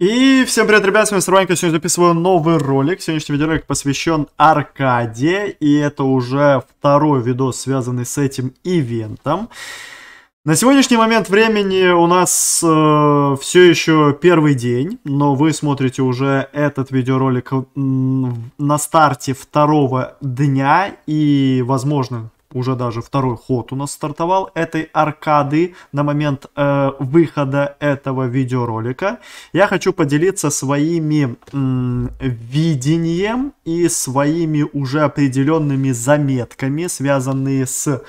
И всем привет, ребят, с вами Сарванька, сегодня записываю новый ролик. Сегодняшний видеоролик посвящен Аркаде, и это уже второй видос, связанный с этим ивентом. На сегодняшний момент времени у нас э, все еще первый день, но вы смотрите уже этот видеоролик на старте второго дня и, возможно, уже даже второй ход у нас стартовал этой аркады на момент э, выхода этого видеоролика. Я хочу поделиться своими м, видением и своими уже определенными заметками, связанные с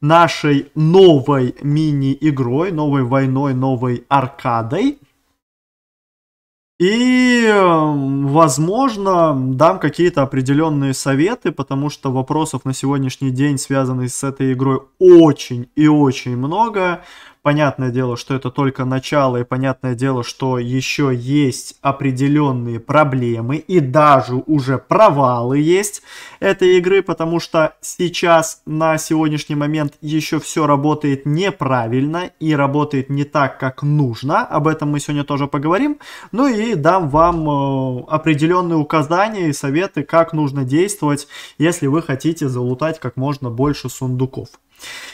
нашей новой мини-игрой, новой войной, новой аркадой. И, возможно, дам какие-то определенные советы, потому что вопросов на сегодняшний день, связанных с этой игрой, очень и очень много. Понятное дело, что это только начало, и понятное дело, что еще есть определенные проблемы, и даже уже провалы есть этой игры, потому что сейчас, на сегодняшний момент, еще все работает неправильно и работает не так, как нужно. Об этом мы сегодня тоже поговорим. Ну и дам вам э, определенные указания и советы, как нужно действовать, если вы хотите залутать как можно больше сундуков.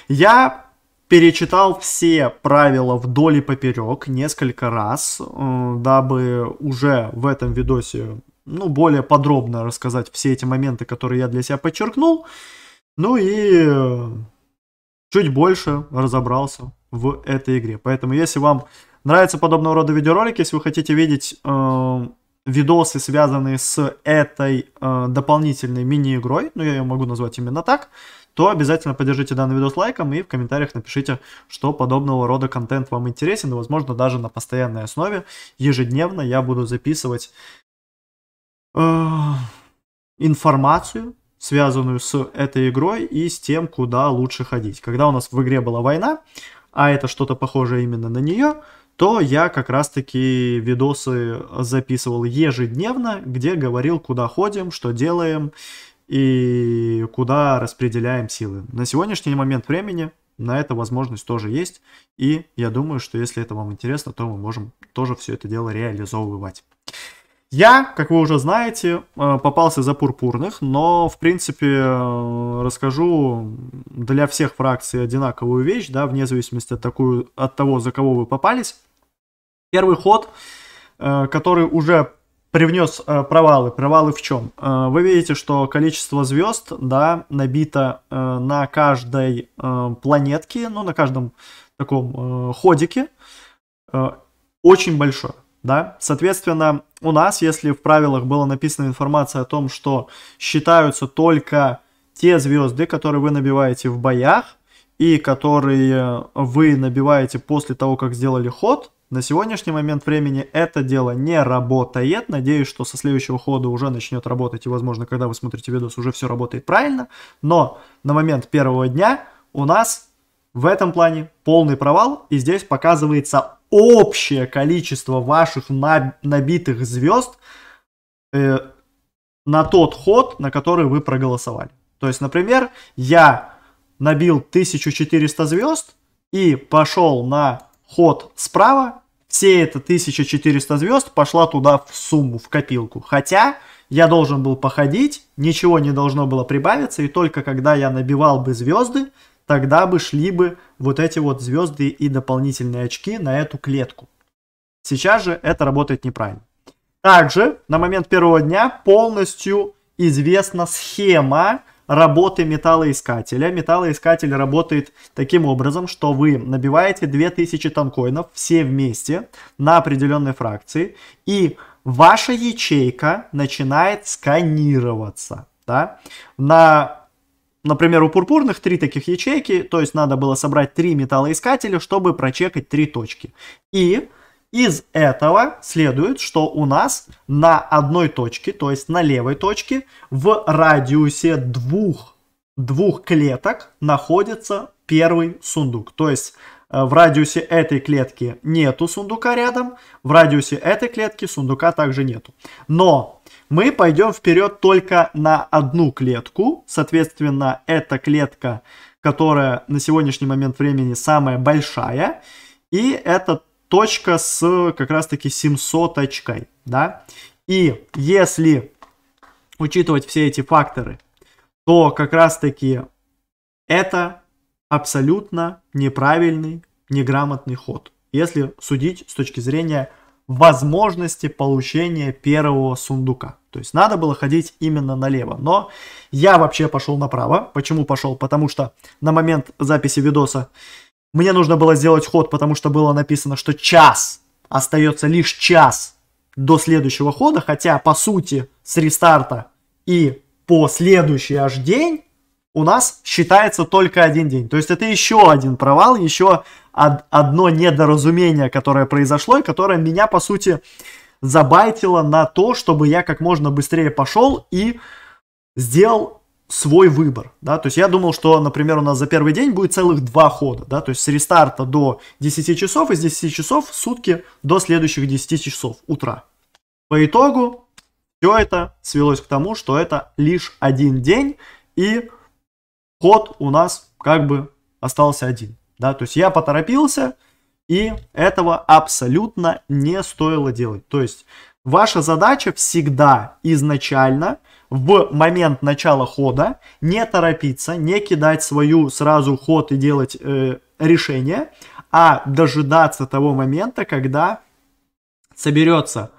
Я перечитал все правила вдоль и поперек несколько раз, э, дабы уже в этом видосе ну, более подробно рассказать все эти моменты, которые я для себя подчеркнул. Ну и э, чуть больше разобрался в этой игре. Поэтому, если вам нравятся подобного рода видеоролики, если вы хотите видеть э, видосы, связанные с этой э, дополнительной мини-игрой, ну я ее могу назвать именно так, то обязательно поддержите данный видос лайком и в комментариях напишите, что подобного рода контент вам интересен, и возможно даже на постоянной основе ежедневно я буду записывать э, информацию, связанную с этой игрой и с тем, куда лучше ходить. Когда у нас в игре была война, а это что-то похожее именно на нее, то я как раз-таки видосы записывал ежедневно, где говорил, куда ходим, что делаем и куда распределяем силы. На сегодняшний момент времени на это возможность тоже есть. И я думаю, что если это вам интересно, то мы можем тоже все это дело реализовывать. Я, как вы уже знаете, э, попался за пурпурных, но, в принципе, э, расскажу для всех фракций одинаковую вещь, да, вне зависимости от, такую, от того, за кого вы попались. Первый ход, э, который уже привнес провалы. Провалы в чем? Вы видите, что количество звезд, да, набито на каждой планетке, ну, на каждом таком ходике, очень большое. Да? Соответственно, у нас, если в правилах была написана информация о том, что считаются только те звезды, которые вы набиваете в боях и которые э, вы набиваете после того, как сделали ход, на сегодняшний момент времени это дело не работает. Надеюсь, что со следующего хода уже начнет работать, и, возможно, когда вы смотрите видос, уже все работает правильно. Но на момент первого дня у нас в этом плане полный провал, и здесь показывается общее количество ваших набитых звезд э, на тот ход, на который вы проголосовали. То есть, например, я набил 1400 звезд и пошел на ход справа, все это 1400 звезд пошла туда в сумму, в копилку. Хотя я должен был походить, ничего не должно было прибавиться, и только когда я набивал бы звезды, тогда бы шли бы вот эти вот звезды и дополнительные очки на эту клетку. Сейчас же это работает неправильно. Также на момент первого дня полностью известна схема работы металлоискателя. Металлоискатель работает таким образом, что вы набиваете 2000 танкоинов все вместе на определенной фракции, и ваша ячейка начинает сканироваться. Да? На Например, у пурпурных три таких ячейки, то есть надо было собрать три металлоискателя, чтобы прочекать три точки. И из этого следует, что у нас на одной точке, то есть на левой точке, в радиусе двух, двух клеток находится первый сундук. То есть Э, в радиусе этой клетки нету сундука рядом, в радиусе этой клетки сундука также нету. Но мы пойдем вперед только на одну клетку, соответственно, эта клетка, которая на сегодняшний момент времени самая большая, и это точка с как раз-таки 700 очкой, да. И если учитывать все эти факторы, то как раз-таки это абсолютно неправильный, неграмотный ход, если судить с точки зрения возможности получения первого сундука. То есть надо было ходить именно налево. Но я вообще пошел направо. Почему пошел? Потому что на момент записи видоса мне нужно было сделать ход, потому что было написано, что час, остается лишь час до следующего хода, хотя по сути с рестарта и по следующий аж день у нас считается только один день. То есть это еще один провал, еще одно недоразумение, которое произошло и которое меня, по сути, забайтило на то, чтобы я как можно быстрее пошел и сделал свой выбор, да, то есть я думал, что, например, у нас за первый день будет целых два хода, да, то есть с рестарта до 10 часов и с 10 часов сутки до следующих 10 часов утра. По итогу все это свелось к тому, что это лишь один день и ход у нас как бы остался один. Да, то есть я поторопился, и этого абсолютно не стоило делать. То есть ваша задача всегда изначально в момент начала хода не торопиться, не кидать свою сразу ход и делать э, решение, а дожидаться того момента, когда соберется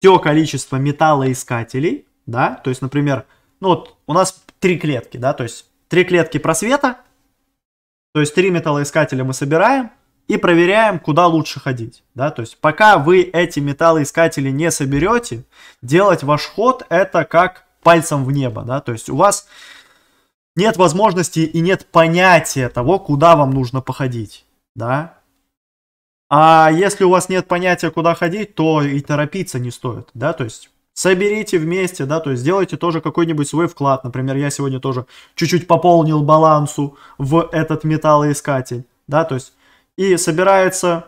все количество металлоискателей, да, то есть, например, ну вот у нас три клетки, да, то есть три клетки просвета, то есть три металлоискателя мы собираем и проверяем, куда лучше ходить. Да? То есть пока вы эти металлоискатели не соберете, делать ваш ход это как пальцем в небо. Да? То есть у вас нет возможности и нет понятия того, куда вам нужно походить. Да? А если у вас нет понятия, куда ходить, то и торопиться не стоит. Да? То есть соберите вместе, да, то есть сделайте тоже какой-нибудь свой вклад. Например, я сегодня тоже чуть-чуть пополнил балансу в этот металлоискатель, да, то есть и собирается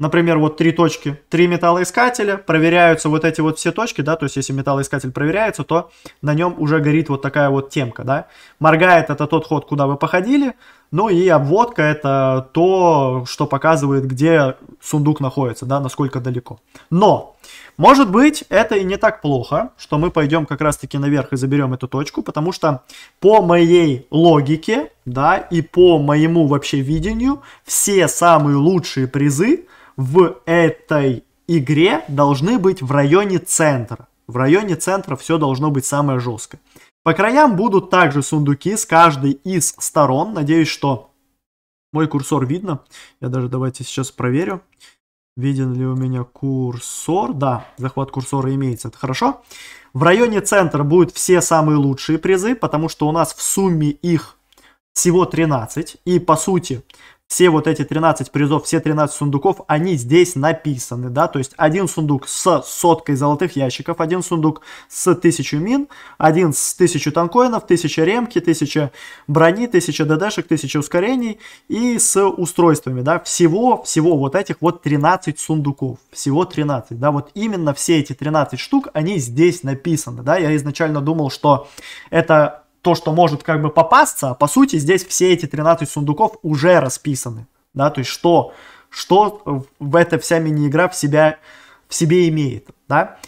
например, вот три точки, три металлоискателя, проверяются вот эти вот все точки, да, то есть если металлоискатель проверяется, то на нем уже горит вот такая вот темка, да. Моргает это тот ход, куда вы походили, ну и обводка это то, что показывает, где сундук находится, да, насколько далеко. Но, может быть, это и не так плохо, что мы пойдем как раз-таки наверх и заберем эту точку, потому что по моей логике, да, и по моему вообще видению, все самые лучшие призы в этой игре должны быть в районе центра. В районе центра все должно быть самое жесткое. По краям будут также сундуки с каждой из сторон. Надеюсь, что мой курсор видно. Я даже давайте сейчас проверю. Виден ли у меня курсор? Да, захват курсора имеется, это хорошо. В районе центра будут все самые лучшие призы, потому что у нас в сумме их всего 13. И по сути все вот эти 13 призов, все 13 сундуков, они здесь написаны, да, то есть один сундук с соткой золотых ящиков, один сундук с тысячу мин, один с тысячу танкоинов, тысяча ремки, тысяча брони, тысяча ДДшек, тысяча ускорений и с устройствами, да, всего, всего вот этих вот 13 сундуков, всего 13, да, вот именно все эти 13 штук, они здесь написаны, да, я изначально думал, что это то, что может как бы попасться, а по сути здесь все эти 13 сундуков уже расписаны, да, то есть что, что в эта вся мини-игра в, себя, в себе имеет, да.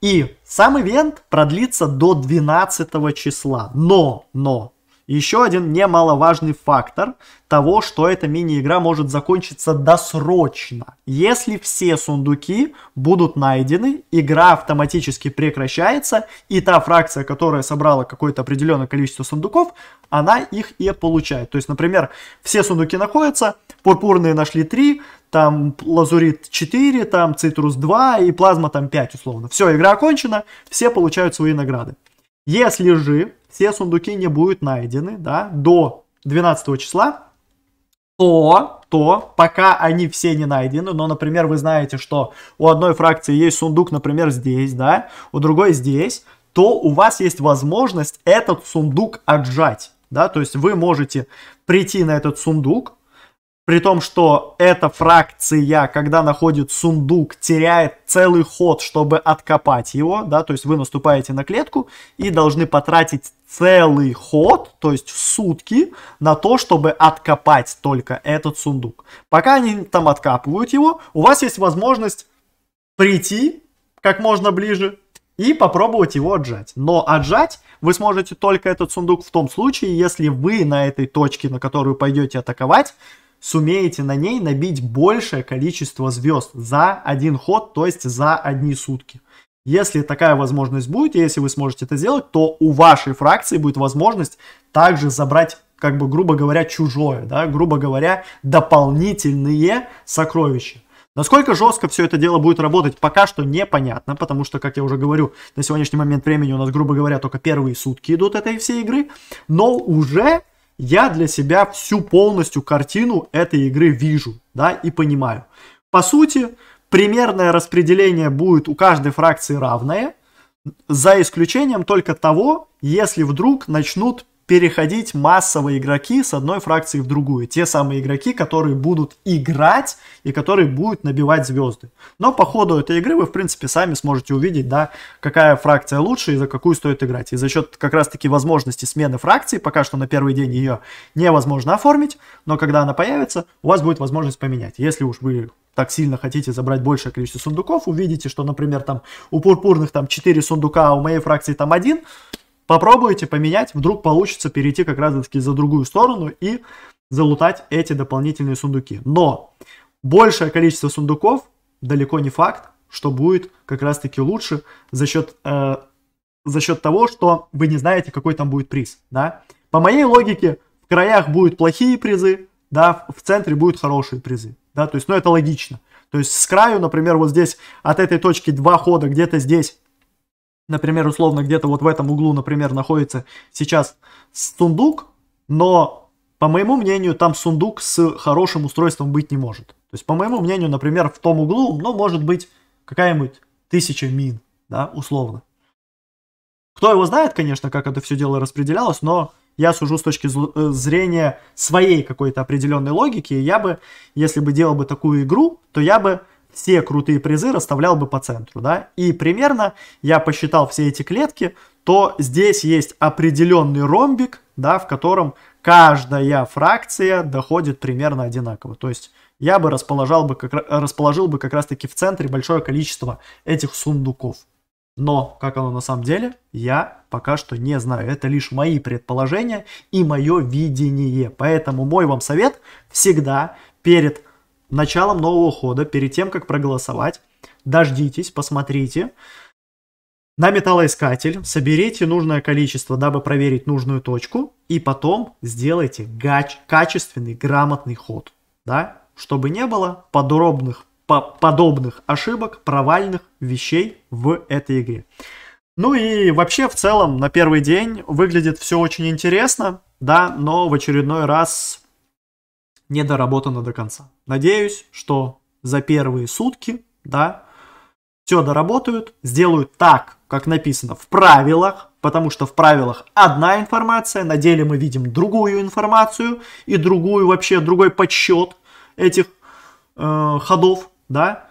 И сам ивент продлится до 12 числа, но, но, еще один немаловажный фактор того, что эта мини-игра может закончиться досрочно. Если все сундуки будут найдены, игра автоматически прекращается, и та фракция, которая собрала какое-то определенное количество сундуков, она их и получает. То есть, например, все сундуки находятся, пурпурные нашли 3, там лазурит 4, там цитрус 2 и плазма там 5 условно. Все, игра окончена, все получают свои награды. Если же все сундуки не будут найдены да, до 12 числа, то, то пока они все не найдены, но, например, вы знаете, что у одной фракции есть сундук, например, здесь, да, у другой здесь, то у вас есть возможность этот сундук отжать. Да, то есть вы можете прийти на этот сундук, при том, что эта фракция, когда находит сундук, теряет целый ход, чтобы откопать его, да, то есть вы наступаете на клетку и должны потратить целый ход, то есть в сутки, на то, чтобы откопать только этот сундук. Пока они там откапывают его, у вас есть возможность прийти как можно ближе и попробовать его отжать. Но отжать вы сможете только этот сундук в том случае, если вы на этой точке, на которую пойдете атаковать, сумеете на ней набить большее количество звезд за один ход, то есть за одни сутки. Если такая возможность будет, если вы сможете это сделать, то у вашей фракции будет возможность также забрать как бы, грубо говоря, чужое, да, грубо говоря, дополнительные сокровища. Насколько жестко все это дело будет работать, пока что непонятно, потому что, как я уже говорю, на сегодняшний момент времени у нас, грубо говоря, только первые сутки идут этой всей игры, но уже я для себя всю полностью картину этой игры вижу, да, и понимаю. По сути, примерное распределение будет у каждой фракции равное, за исключением только того, если вдруг начнут переходить массовые игроки с одной фракции в другую. Те самые игроки, которые будут играть и которые будут набивать звезды. Но по ходу этой игры вы, в принципе, сами сможете увидеть, да, какая фракция лучше и за какую стоит играть. И за счет как раз-таки возможности смены фракции, пока что на первый день ее невозможно оформить, но когда она появится, у вас будет возможность поменять. Если уж вы так сильно хотите забрать большее количество сундуков, увидите, что, например, там у пурпурных там 4 сундука, а у моей фракции там один, Попробуйте поменять, вдруг получится перейти как раз-таки за другую сторону и залутать эти дополнительные сундуки. Но большее количество сундуков далеко не факт, что будет как раз-таки лучше за счет, э, за счет того, что вы не знаете, какой там будет приз. Да? По моей логике, в краях будут плохие призы, да, в центре будут хорошие призы. Да? То есть, ну это логично. То есть с краю, например, вот здесь от этой точки два хода, где-то здесь Например, условно где-то вот в этом углу, например, находится сейчас сундук, но, по моему мнению, там сундук с хорошим устройством быть не может. То есть, по моему мнению, например, в том углу, ну, может быть, какая-нибудь тысяча мин, да, условно. Кто его знает, конечно, как это все дело распределялось, но я сужу с точки э, зрения своей какой-то определенной логики. Я бы, если бы делал бы такую игру, то я бы все крутые призы расставлял бы по центру, да, и примерно я посчитал все эти клетки, то здесь есть определенный ромбик, да, в котором каждая фракция доходит примерно одинаково. То есть я бы расположил бы как, расположил бы как раз таки в центре большое количество этих сундуков. Но как оно на самом деле, я пока что не знаю. Это лишь мои предположения и мое видение. Поэтому мой вам совет всегда перед началом нового хода, перед тем, как проголосовать, дождитесь, посмотрите на металлоискатель, соберите нужное количество, дабы проверить нужную точку, и потом сделайте гач качественный, грамотный ход, да, чтобы не было подробных, по подобных ошибок, провальных вещей в этой игре. Ну и вообще, в целом, на первый день выглядит все очень интересно, да, но в очередной раз не доработана до конца. Надеюсь, что за первые сутки, да, все доработают, сделают так, как написано в правилах, потому что в правилах одна информация, на деле мы видим другую информацию и другую вообще, другой подсчет этих э, ходов, да,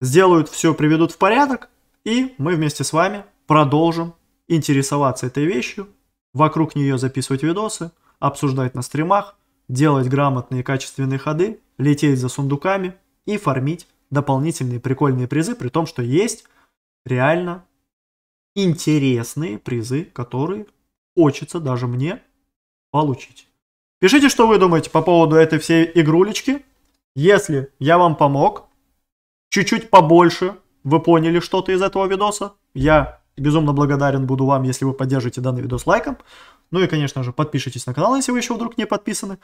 сделают все, приведут в порядок, и мы вместе с вами продолжим интересоваться этой вещью, вокруг нее записывать видосы, обсуждать на стримах, делать грамотные качественные ходы, лететь за сундуками и фармить дополнительные прикольные призы, при том, что есть реально интересные призы, которые хочется даже мне получить. Пишите, что вы думаете по поводу этой всей игрулечки. Если я вам помог, чуть-чуть побольше вы поняли что-то из этого видоса, я безумно благодарен буду вам, если вы поддержите данный видос лайком. Ну и, конечно же, подпишитесь на канал, если вы еще вдруг не подписаны.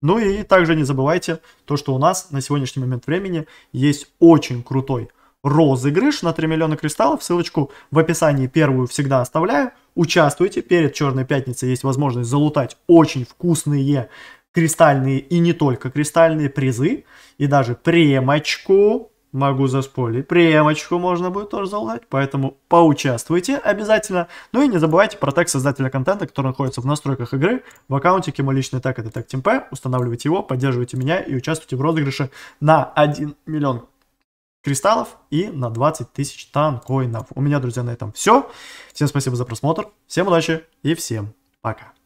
Ну и также не забывайте то, что у нас на сегодняшний момент времени есть очень крутой розыгрыш на 3 миллиона кристаллов. Ссылочку в описании первую всегда оставляю. Участвуйте. Перед Черной Пятницей есть возможность залутать очень вкусные кристальные и не только кристальные призы. И даже премочку Могу заспойлить. премочку можно будет тоже залутать, поэтому поучаствуйте обязательно. Ну и не забывайте про тег создателя контента, который находится в настройках игры. В аккаунтике мой личный тег это тег Тимпе. Устанавливайте его, поддерживайте меня и участвуйте в розыгрыше на 1 миллион кристаллов и на 20 тысяч танкоинов. У меня, друзья, на этом все. Всем спасибо за просмотр, всем удачи и всем пока.